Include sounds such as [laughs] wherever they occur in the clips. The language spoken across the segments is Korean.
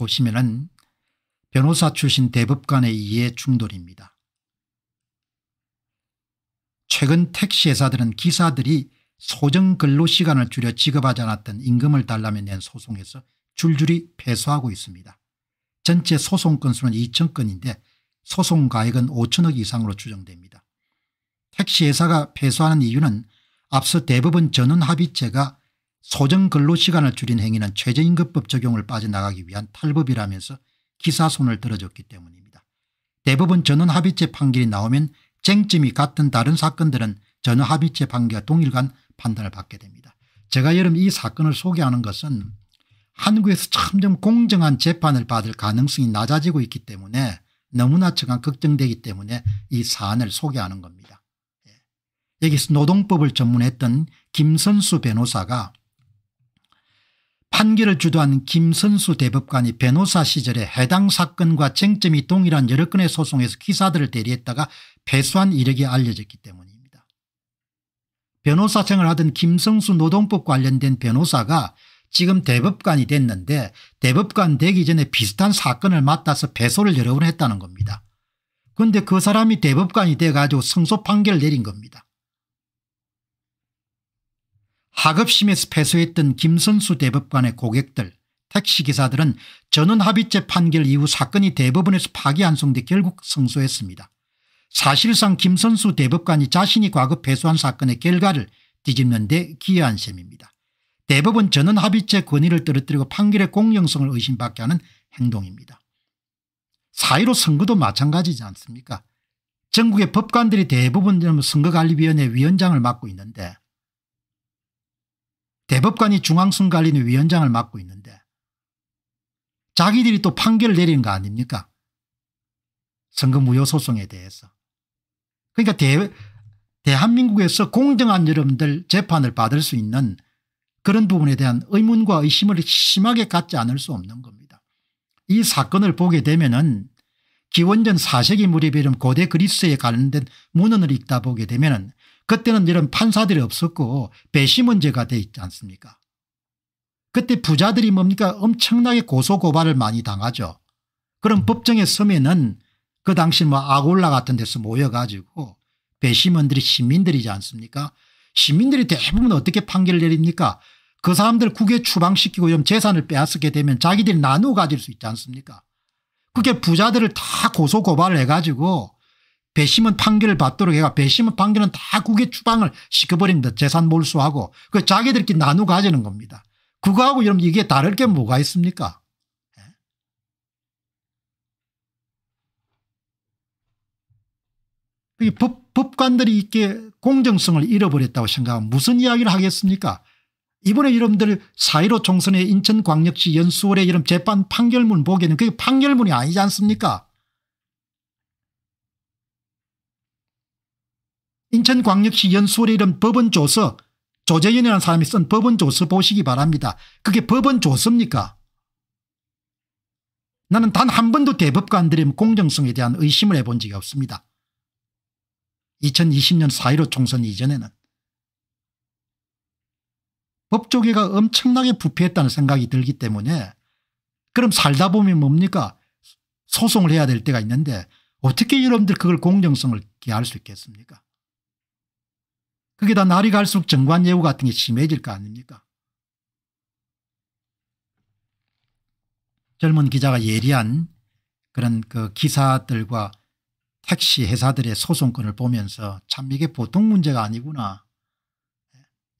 보시면은 변호사 출신 대법관의 에해 충돌입니다. 최근 택시회사들은 기사들이 소정 근로 시간을 줄여 지급하지 않았던 임금을 달라며 낸 소송에서 줄줄이 패소하고 있습니다. 전체 소송 건수는 2천 건인데 소송 가액은 5천억 이상으로 추정됩니다. 택시회사가 패소하는 이유는 앞서 대법원 전원합의체가 소정 근로시간을 줄인 행위는 최저임금법 적용을 빠져나가기 위한 탈법이라면서 기사손을 들어줬기 때문입니다. 대법원 전원합의체 판결이 나오면 쟁점이 같은 다른 사건들은 전원합의체 판결과 동일간 판단을 받게 됩니다. 제가 여러분 이 사건을 소개하는 것은 한국에서 점점 공정한 재판을 받을 가능성이 낮아지고 있기 때문에 너무나 처가 걱정되기 때문에 이 사안을 소개하는 겁니다. 예. 여기서 노동법을 전문했던 김선수 변호사가 판결을 주도한 김선수 대법관이 변호사 시절에 해당 사건과 쟁점이 동일한 여러 건의 소송에서 기사들을 대리했다가 패소한 이력이 알려졌기 때문입니다. 변호사 생활을 하던 김성수 노동법 관련된 변호사가 지금 대법관이 됐는데 대법관 되기 전에 비슷한 사건을 맡아서 배소를 여러 번 했다는 겁니다. 그런데 그 사람이 대법관이 돼가지고 성소 판결을 내린 겁니다. 하급심에서 패소했던 김선수 대법관의 고객들 택시기사들은 전원합의체 판결 이후 사건이 대법원에서 파기환송돼 결국 승소했습니다 사실상 김선수 대법관이 자신이 과거 패소한 사건의 결과를 뒤집는 데 기여한 셈입니다. 대법원 전원합의체 권위를 떨어뜨리고 판결의 공정성을 의심받게 하는 행동입니다. 사1로 선거도 마찬가지지 않습니까? 전국의 법관들이 대부분 선거관리위원회 위원장을 맡고 있는데 대법관이 중앙선관위는 위원장을 맡고 있는데 자기들이 또 판결을 내리는 거 아닙니까? 선거 무효 소송에 대해서. 그러니까 대, 대한민국에서 공정한 여러분들 재판을 받을 수 있는 그런 부분에 대한 의문과 의심을 심하게 갖지 않을 수 없는 겁니다. 이 사건을 보게 되면 은 기원전 4세기 무렵에 이른 고대 그리스에 관련된 문헌을 읽다 보게 되면 은 그때는 이런 판사들이 없었고 배심 문제가 돼 있지 않습니까 그때 부자들이 뭡니까 엄청나게 고소고발을 많이 당하죠. 그런 법정에 서면은 그 당시 뭐 아골라 같은 데서 모여가지고 배심원들이 시민들이지 않습니까 시민들이 대부분 어떻게 판결을 내립니까 그 사람들 국외 추방시키고 좀 재산을 빼앗게 되면 자기들이 나누어 가질 수 있지 않습니까 그게 부자들을 다 고소고발을 해가지고 배심원 판결을 받도록 해가 배심원 판결은 다국외 추방을 시켜버립니다. 재산 몰수하고 그 자기들끼리 나누 가지는 겁니다. 그거하고 여러분 이게 다를 게 뭐가 있습니까? 예? 이 법, 법관들이 이렇게 공정성을 잃어버렸다고 생각하면 무슨 이야기를 하겠습니까? 이번에 여러분들 사1로 총선에 인천광역시 연수월에 이런 재판 판결문 보기에는 그게 판결문이 아니지 않습니까? 인천광역시 연수원에 이런 법원조서 조재윤이라는 사람이 쓴 법원조서 보시기 바랍니다. 그게 법원조서입니까? 나는 단 한 번도 대법관들의 공정성에 대한 의심을 해본 적이 없습니다. 2020년 4.15 총선 이전에는. 법조계가 엄청나게 부패했다는 생각이 들기 때문에 그럼 살다 보면 뭡니까? 소송을 해야 될 때가 있는데 어떻게 여러분들 그걸 공정성을 기할 수 있겠습니까? 그게 다 날이 갈수록 정관 예우 같은 게 심해질 거 아닙니까? 젊은 기자가 예리한 그런 그 기사들과 택시 회사들의 소송권을 보면서 참 이게 보통 문제가 아니구나.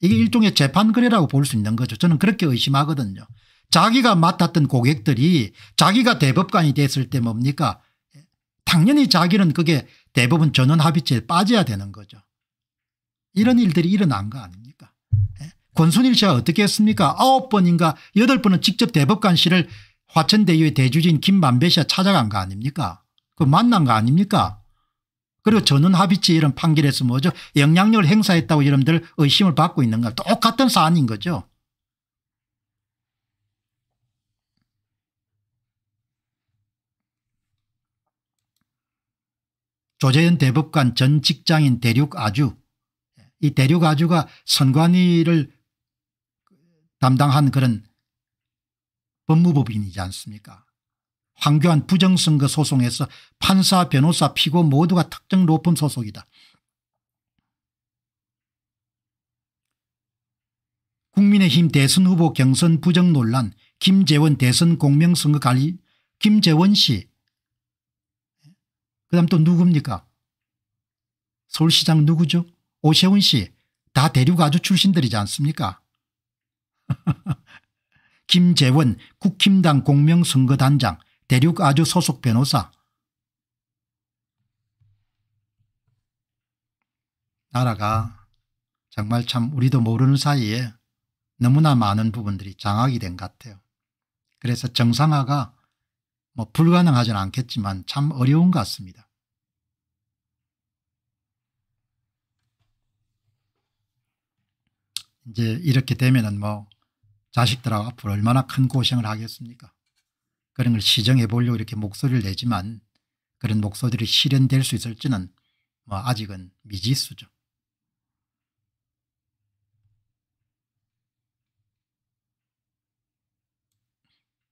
이게 음. 일종의 재판 거래라고 볼 수 있는 거죠. 저는 그렇게 의심하거든요. 자기가 맡았던 고객들이 자기가 대법관이 됐을 때 뭡니까? 당연히 자기는 그게 대법원 전원 합의체에 빠져야 되는 거죠. 이런 일들이 일어난 거 아닙니까 예? 권순일 씨가 어떻게 했습니까 아홉 번인가 여덟 번은 직접 대법관실을 화천대유의 대주진 김만배 씨가 찾아간 거 아닙니까 그 만난 거 아닙니까 그리고 전원 합의체 이런 판결에서 뭐죠 영향력을 행사했다고 여러분들 의심을 받고 있는가 똑같은 사안인 거죠 조재현 대법관 전 직장인 대륙 아주 이 대륙 아주가 선관위를 담당한 그런 법무법인이지 않습니까 황교안 부정선거 소송에서 판사 변호사 피고 모두가 특정 로펌 소속이다. 국민의힘 대선 후보 경선 부정 논란 김재원 대선 공명선거관리 김재원 씨 그다음 또 누굽니까 서울시장 누구죠 오세훈 씨 다 대륙아주 출신들이지 않습니까 [laughs] 김재원 국힘당 공명선거단장 대륙아주 소속 변호사 나라가 정말 참 우리도 모르는 사이에 너무나 많은 부분들이 장악이 된 것 같아요. 그래서 정상화가 뭐 불가능하진 않겠지만 참 어려운 것 같습니다. 이제 이렇게 되면은 뭐 자식들하고 앞으로 얼마나 큰 고생을 하겠습니까 그런 걸 시정해 보려고 이렇게 목소리를 내지만 그런 목소리를 실현될 수 있을지는 뭐 아직은 미지수죠.